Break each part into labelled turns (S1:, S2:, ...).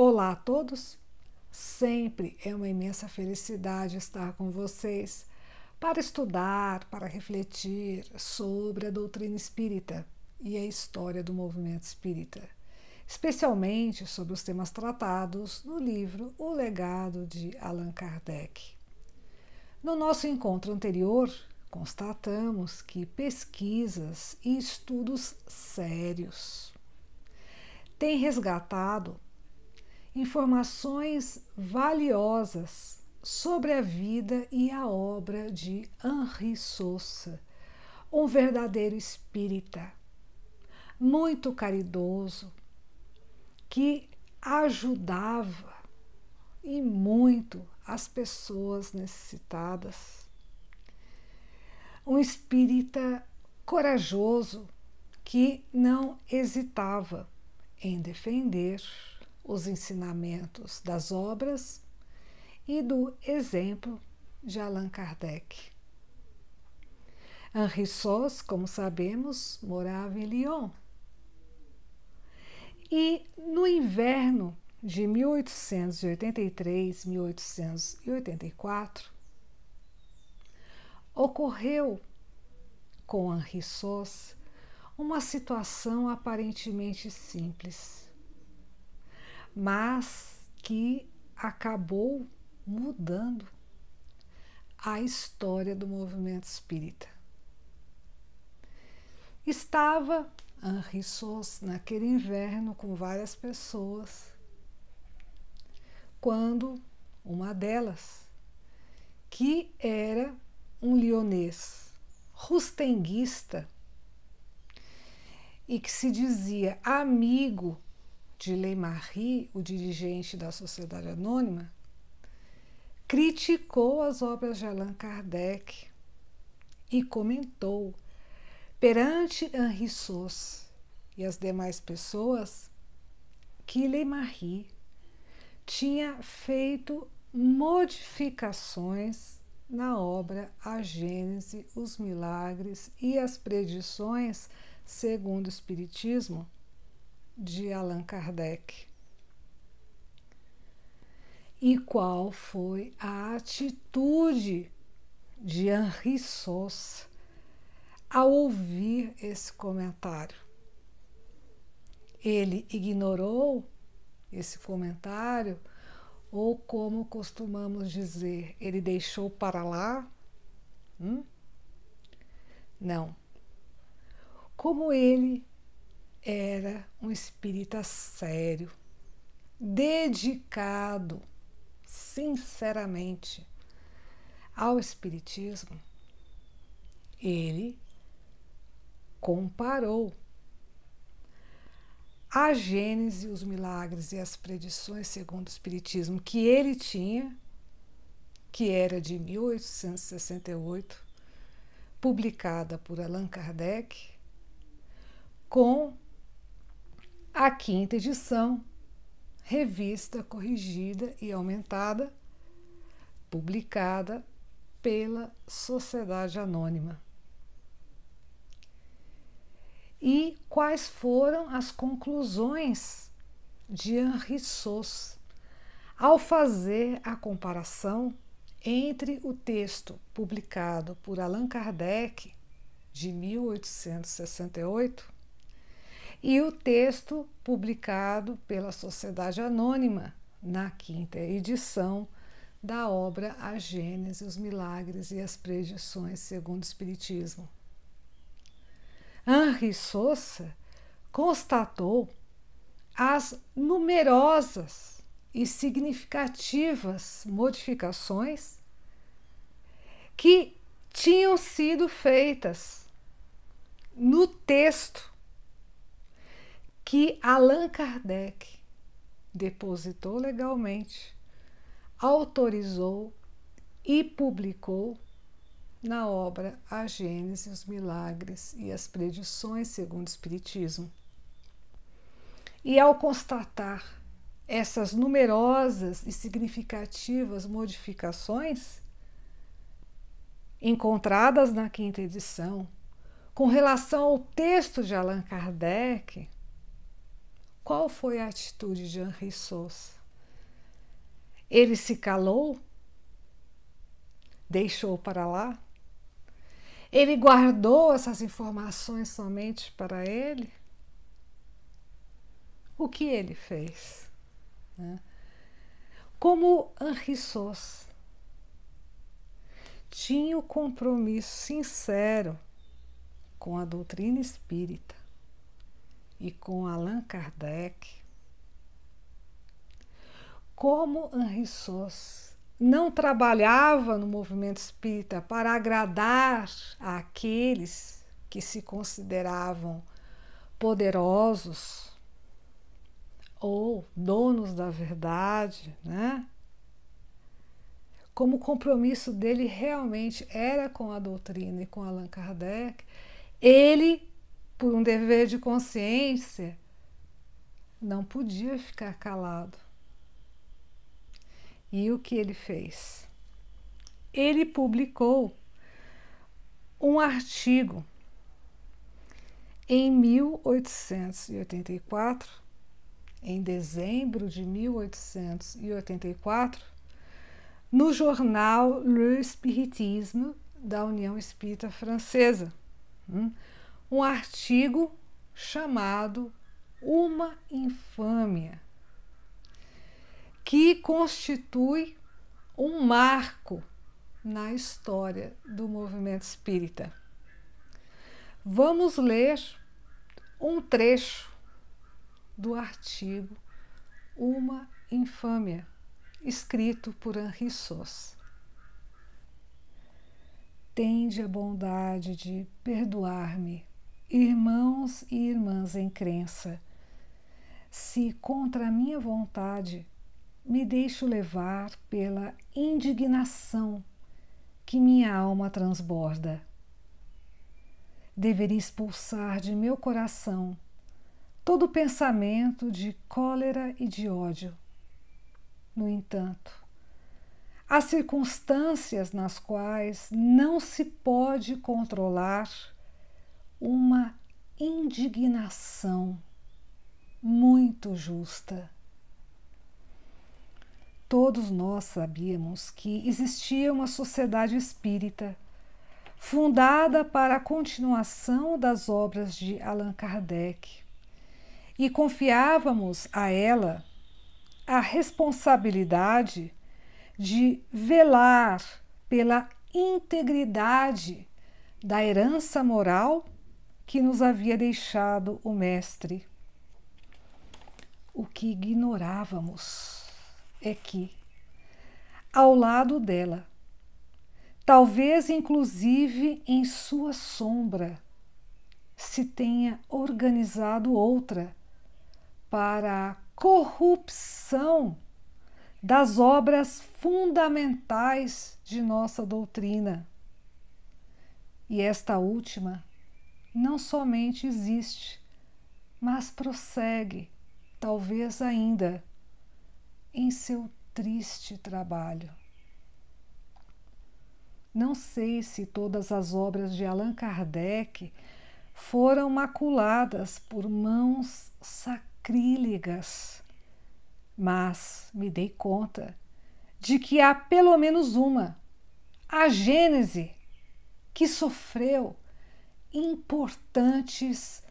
S1: Olá a todos! Sempre é uma imensa felicidade estar com vocês para estudar, para refletir sobre a doutrina espírita e a história do movimento espírita, especialmente sobre os temas tratados no livro O Legado de Allan Kardec. No nosso encontro anterior, constatamos que pesquisas e estudos sérios têm resgatado informações valiosas sobre a vida e a obra de Henri Sousa, um verdadeiro espírita, muito caridoso, que ajudava e muito as pessoas necessitadas. Um espírita corajoso que não hesitava em defender os ensinamentos das obras e do exemplo de Allan Kardec. Henri Sos, como sabemos, morava em Lyon. E no inverno de 1883-1884, ocorreu com Henri Sos uma situação aparentemente simples mas que acabou mudando a história do movimento espírita. Estava Henri Sos naquele inverno com várias pessoas, quando uma delas, que era um lionês rustenguista e que se dizia amigo de Leymarie, o dirigente da Sociedade Anônima, criticou as obras de Allan Kardec e comentou perante Henri Sos e as demais pessoas que Leymarie tinha feito modificações na obra A Gênese, os Milagres e as Predições segundo o Espiritismo, de Allan Kardec. E qual foi a atitude de Henri Sousa ao ouvir esse comentário? Ele ignorou esse comentário ou como costumamos dizer, ele deixou para lá? Hum? Não. Como ele era um espírita sério, dedicado sinceramente ao espiritismo. Ele comparou a Gênese, os milagres e as predições segundo o espiritismo que ele tinha, que era de 1868, publicada por Allan Kardec, com a quinta edição, revista corrigida e aumentada, publicada pela Sociedade Anônima. E quais foram as conclusões de Henri Sos ao fazer a comparação entre o texto publicado por Allan Kardec de 1868 e o texto publicado pela Sociedade Anônima na quinta edição da obra A Gênese, os Milagres e as Predições segundo o Espiritismo. Henri Sousa constatou as numerosas e significativas modificações que tinham sido feitas no texto que Allan Kardec depositou legalmente, autorizou e publicou na obra A Gênese, os Milagres e as Predições segundo o Espiritismo. E ao constatar essas numerosas e significativas modificações encontradas na quinta edição com relação ao texto de Allan Kardec, qual foi a atitude de Henri Souza? Ele se calou? Deixou para lá? Ele guardou essas informações somente para ele? O que ele fez? Né? Como Henri Sos tinha o um compromisso sincero com a doutrina espírita, e com Allan Kardec, como Henri Sousse não trabalhava no movimento espírita para agradar aqueles que se consideravam poderosos ou donos da verdade, né? Como o compromisso dele realmente era com a doutrina e com Allan Kardec, ele por um dever de consciência, não podia ficar calado. E o que ele fez? Ele publicou um artigo em 1884, em dezembro de 1884, no jornal Le Spiritisme da União Espírita Francesa. Hum? um artigo chamado Uma Infâmia, que constitui um marco na história do movimento espírita. Vamos ler um trecho do artigo Uma Infâmia, escrito por Henri Sos. Tende a bondade de perdoar-me Irmãos e irmãs em crença, se contra a minha vontade me deixo levar pela indignação que minha alma transborda, deveria expulsar de meu coração todo pensamento de cólera e de ódio. No entanto, há circunstâncias nas quais não se pode controlar uma indignação muito justa. Todos nós sabíamos que existia uma sociedade espírita fundada para a continuação das obras de Allan Kardec e confiávamos a ela a responsabilidade de velar pela integridade da herança moral que nos havia deixado o Mestre. O que ignorávamos é que, ao lado dela, talvez inclusive em sua sombra, se tenha organizado outra para a corrupção das obras fundamentais de nossa doutrina. E esta última não somente existe, mas prossegue, talvez ainda, em seu triste trabalho. Não sei se todas as obras de Allan Kardec foram maculadas por mãos sacrílegas, mas me dei conta de que há pelo menos uma, a Gênese, que sofreu importantes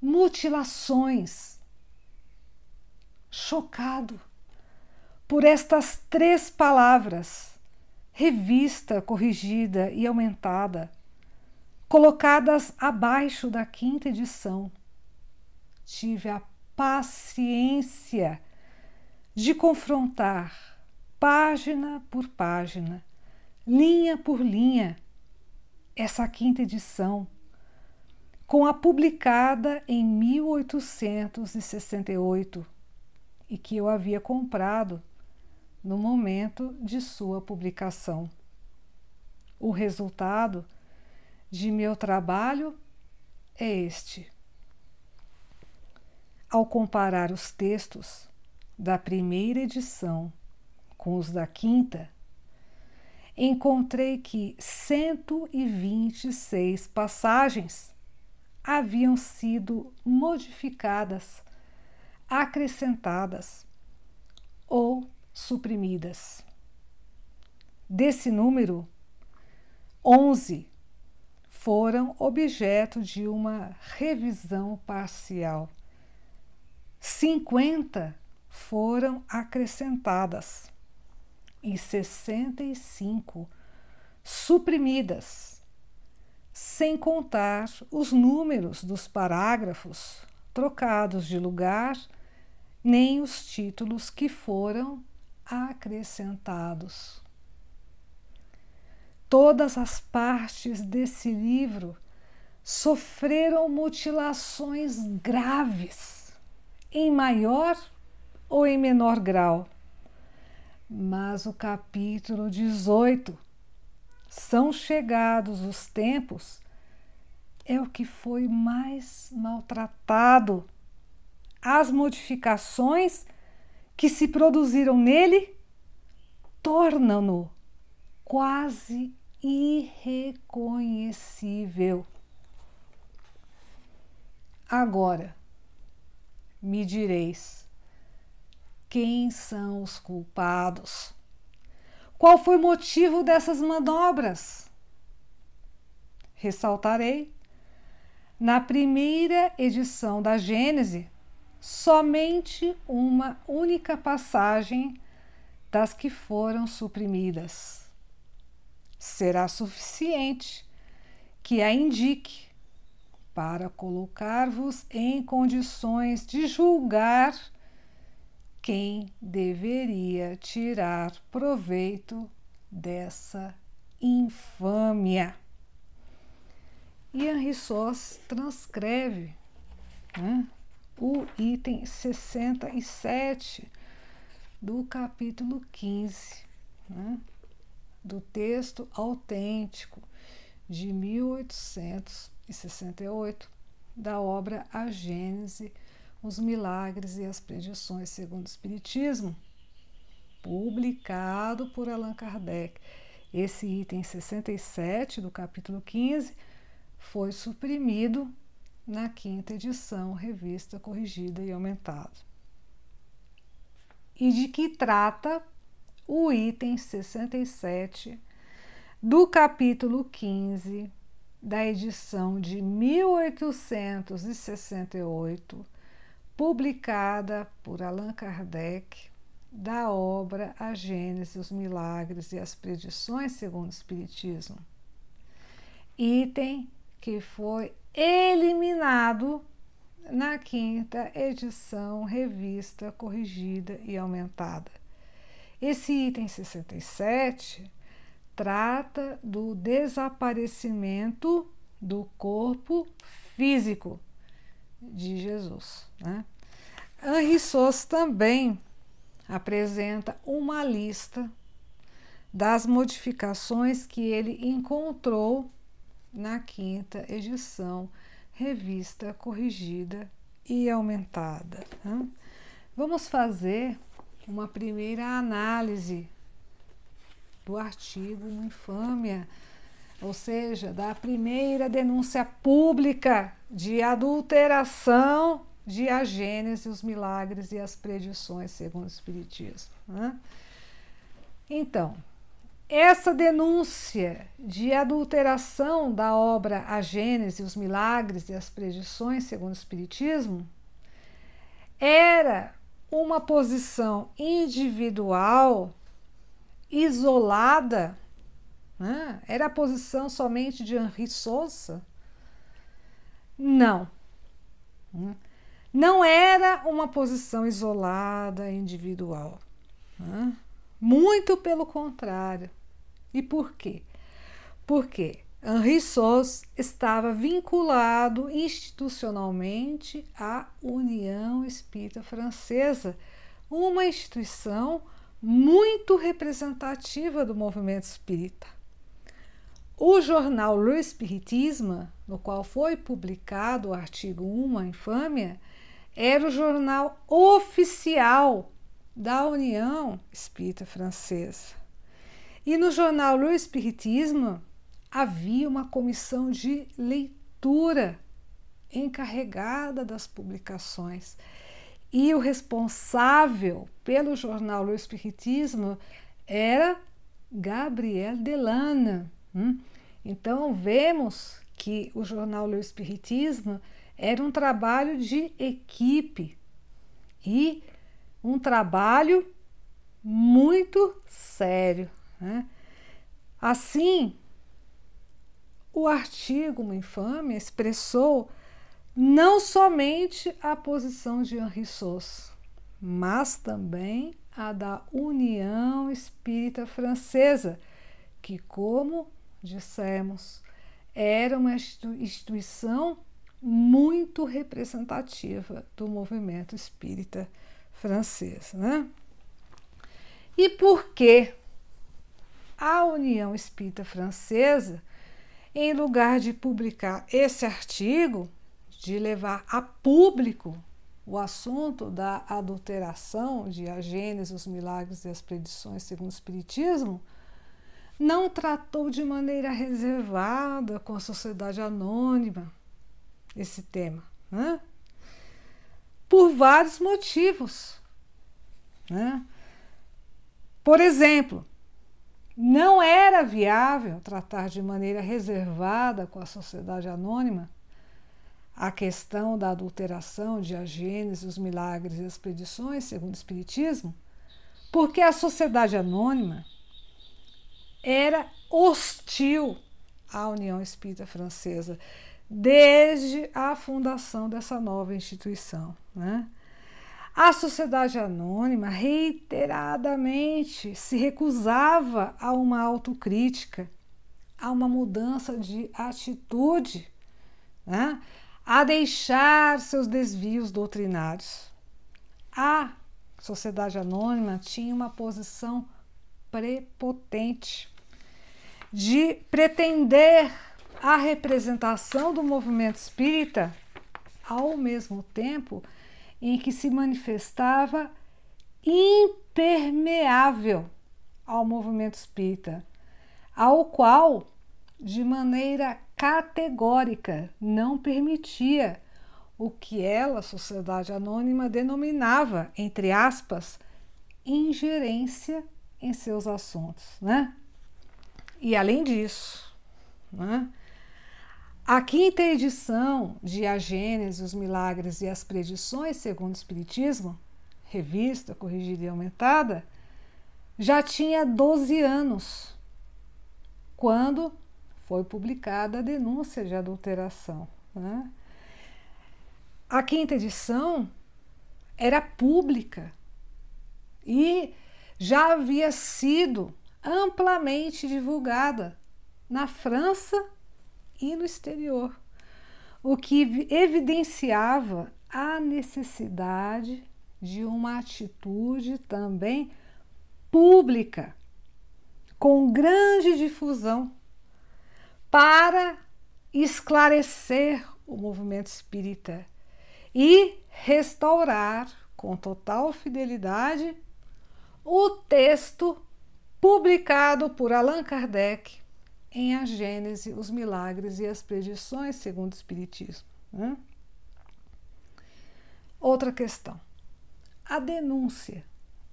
S1: mutilações. Chocado por estas três palavras, revista, corrigida e aumentada, colocadas abaixo da quinta edição, tive a paciência de confrontar página por página, linha por linha, essa quinta edição com a publicada em 1868 e que eu havia comprado no momento de sua publicação. O resultado de meu trabalho é este. Ao comparar os textos da primeira edição com os da quinta, encontrei que 126 passagens haviam sido modificadas, acrescentadas ou suprimidas. Desse número, 11 foram objeto de uma revisão parcial. 50 foram acrescentadas e 65 suprimidas sem contar os números dos parágrafos trocados de lugar, nem os títulos que foram acrescentados. Todas as partes desse livro sofreram mutilações graves, em maior ou em menor grau. Mas o capítulo 18 são chegados os tempos, é o que foi mais maltratado. As modificações que se produziram nele tornam-no quase irreconhecível. Agora, me direis: quem são os culpados? Qual foi o motivo dessas manobras? Ressaltarei. Na primeira edição da Gênese, somente uma única passagem das que foram suprimidas. Será suficiente que a indique para colocar-vos em condições de julgar quem deveria tirar proveito dessa infâmia. E Henri Sós transcreve né, o item 67 do capítulo 15 né, do texto autêntico de 1868 da obra A Gênese os milagres e as predições segundo o Espiritismo, publicado por Allan Kardec. Esse item 67 do capítulo 15 foi suprimido na quinta edição, revista corrigida e aumentada. E de que trata o item 67 do capítulo 15 da edição de 1868 publicada por Allan Kardec, da obra A Gênese, os Milagres e as Predições segundo o Espiritismo, item que foi eliminado na quinta edição, revista corrigida e aumentada. Esse item 67 trata do desaparecimento do corpo físico de Jesus. Né? Henri Sos também apresenta uma lista das modificações que ele encontrou na quinta edição, revista corrigida e aumentada. Né? Vamos fazer uma primeira análise do artigo no Infâmia ou seja, da primeira denúncia pública de adulteração de a Gênese, os milagres e as predições segundo o Espiritismo. Né? Então, essa denúncia de adulteração da obra A Gênese, os milagres e as predições segundo o Espiritismo era uma posição individual, isolada né? Era a posição somente de Henri Souza? Não. Hum? Não era uma posição isolada, individual. Né? Muito pelo contrário. E por quê? Porque Henri Souza estava vinculado institucionalmente à União Espírita Francesa, uma instituição muito representativa do movimento espírita. O jornal Le Espiritisme, no qual foi publicado o artigo 1, a infâmia, era o jornal oficial da União Espírita Francesa. E no jornal Le Espiritisme havia uma comissão de leitura encarregada das publicações. E o responsável pelo jornal Le Espiritismo era Gabriel Delana. Hum? Então, vemos que o jornal Le Espiritismo era um trabalho de equipe e um trabalho muito sério. Né? Assim, o artigo Uma Infâmia expressou não somente a posição de Henri Sos, mas também a da União Espírita Francesa, que, como dissemos, era uma instituição muito representativa do movimento espírita francês. Né? E por que a União Espírita Francesa, em lugar de publicar esse artigo, de levar a público o assunto da adulteração de A Gênesis, os Milagres e as Predições segundo o Espiritismo, não tratou de maneira reservada com a sociedade anônima esse tema, né? por vários motivos. Né? Por exemplo, não era viável tratar de maneira reservada com a sociedade anônima a questão da adulteração, de diagênese, os milagres e as predições, segundo o Espiritismo, porque a sociedade anônima era hostil à União Espírita Francesa desde a fundação dessa nova instituição. Né? A Sociedade Anônima reiteradamente se recusava a uma autocrítica, a uma mudança de atitude, né? a deixar seus desvios doutrinários. A Sociedade Anônima tinha uma posição prepotente de pretender a representação do movimento espírita ao mesmo tempo em que se manifestava impermeável ao movimento espírita, ao qual, de maneira categórica, não permitia o que ela, sociedade anônima, denominava, entre aspas, ingerência em seus assuntos, né? E além disso, né, a quinta edição de A Gênese, os Milagres e as Predições segundo o Espiritismo, revista, corrigida e aumentada, já tinha 12 anos quando foi publicada a denúncia de adulteração. Né? A quinta edição era pública e já havia sido amplamente divulgada na França e no exterior, o que evidenciava a necessidade de uma atitude também pública, com grande difusão, para esclarecer o movimento espírita e restaurar com total fidelidade o texto publicado por Allan Kardec em A Gênese, Os Milagres e as Predições segundo o Espiritismo. Né? Outra questão: a denúncia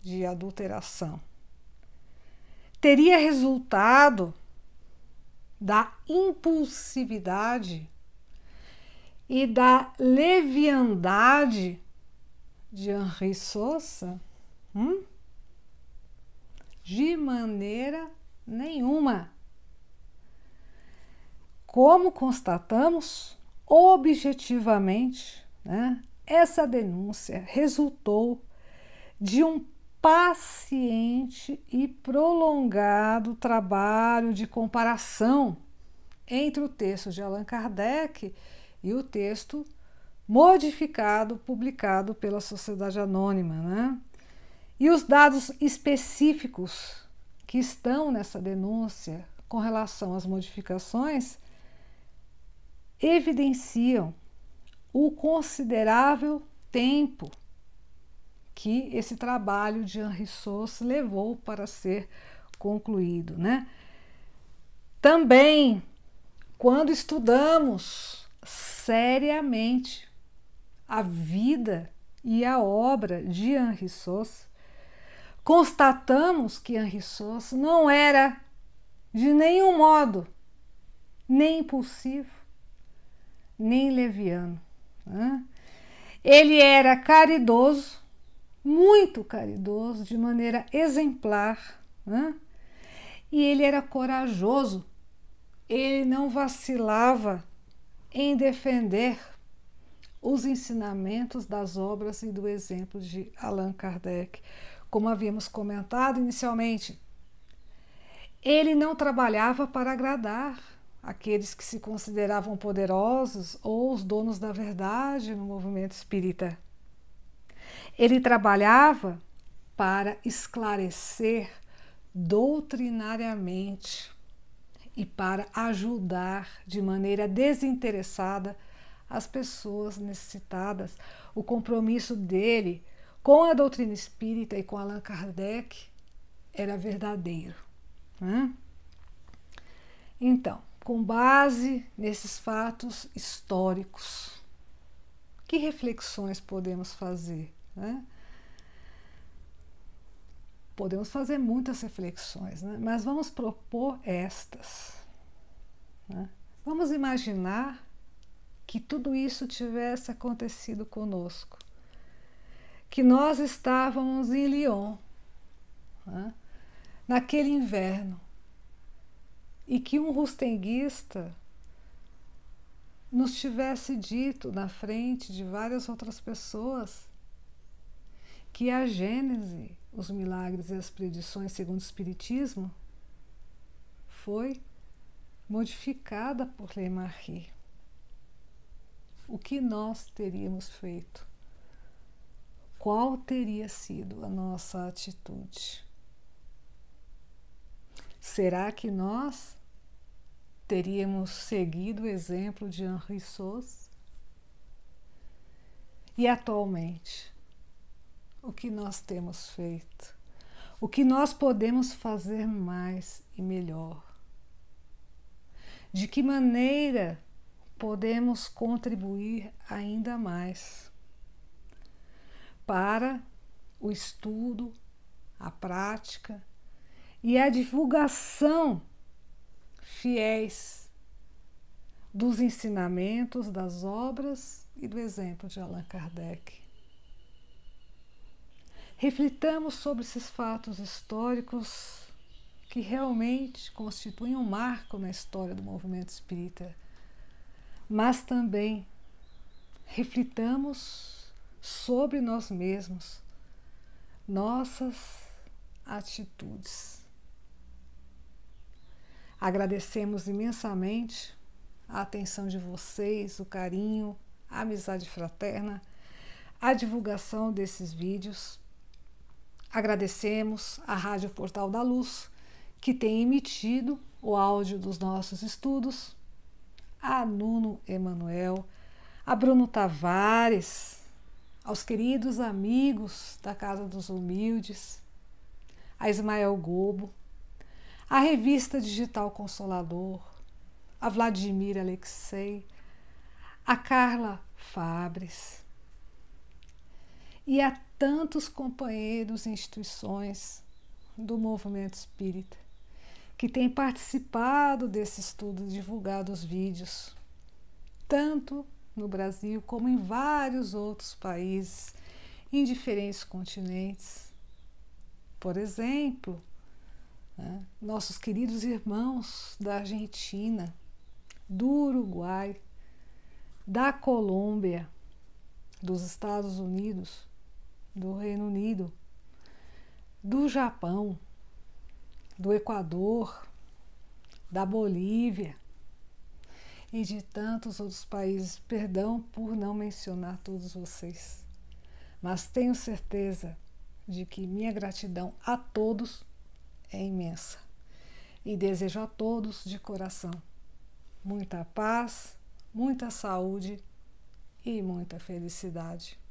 S1: de adulteração teria resultado da impulsividade e da leviandade de Henri Sousa? Hum? de maneira nenhuma. Como constatamos objetivamente, né, essa denúncia resultou de um paciente e prolongado trabalho de comparação entre o texto de Allan Kardec e o texto modificado publicado pela Sociedade Anônima, né? E os dados específicos que estão nessa denúncia com relação às modificações evidenciam o considerável tempo que esse trabalho de Henri Sos levou para ser concluído, né? Também quando estudamos seriamente a vida e a obra de Henri Sos, constatamos que Henri Soss não era de nenhum modo nem impulsivo, nem leviano. Né? Ele era caridoso, muito caridoso, de maneira exemplar, né? e ele era corajoso, ele não vacilava em defender os ensinamentos das obras e do exemplo de Allan Kardec como havíamos comentado inicialmente. Ele não trabalhava para agradar aqueles que se consideravam poderosos ou os donos da verdade no movimento espírita. Ele trabalhava para esclarecer doutrinariamente e para ajudar de maneira desinteressada as pessoas necessitadas. O compromisso dele com a doutrina espírita e com Allan Kardec era verdadeiro. Né? Então, com base nesses fatos históricos, que reflexões podemos fazer? Né? Podemos fazer muitas reflexões, né? mas vamos propor estas. Né? Vamos imaginar que tudo isso tivesse acontecido conosco que nós estávamos em Lyon, né, naquele inverno, e que um rustenguista nos tivesse dito na frente de várias outras pessoas que a Gênese, os milagres e as predições segundo o Espiritismo foi modificada por Lemarie. O que nós teríamos feito? qual teria sido a nossa atitude? Será que nós teríamos seguido o exemplo de Henri Sos? E atualmente, o que nós temos feito? O que nós podemos fazer mais e melhor? De que maneira podemos contribuir ainda mais? para o estudo, a prática e a divulgação fiéis dos ensinamentos, das obras e do exemplo de Allan Kardec. Reflitamos sobre esses fatos históricos que realmente constituem um marco na história do movimento espírita, mas também reflitamos sobre nós mesmos, nossas atitudes. Agradecemos imensamente a atenção de vocês, o carinho, a amizade fraterna, a divulgação desses vídeos. Agradecemos à Rádio Portal da Luz, que tem emitido o áudio dos nossos estudos, a Nuno Emanuel, a Bruno Tavares, aos queridos amigos da Casa dos Humildes, a Ismael Gobo, a revista digital Consolador, a Vladimir Alexei, a Carla Fabres e a tantos companheiros e instituições do movimento espírita que têm participado desse estudo divulgado os vídeos, tanto no Brasil, como em vários outros países, em diferentes continentes. Por exemplo, né, nossos queridos irmãos da Argentina, do Uruguai, da Colômbia, dos Estados Unidos, do Reino Unido, do Japão, do Equador, da Bolívia e de tantos outros países. Perdão por não mencionar todos vocês. Mas tenho certeza de que minha gratidão a todos é imensa. E desejo a todos de coração muita paz, muita saúde e muita felicidade.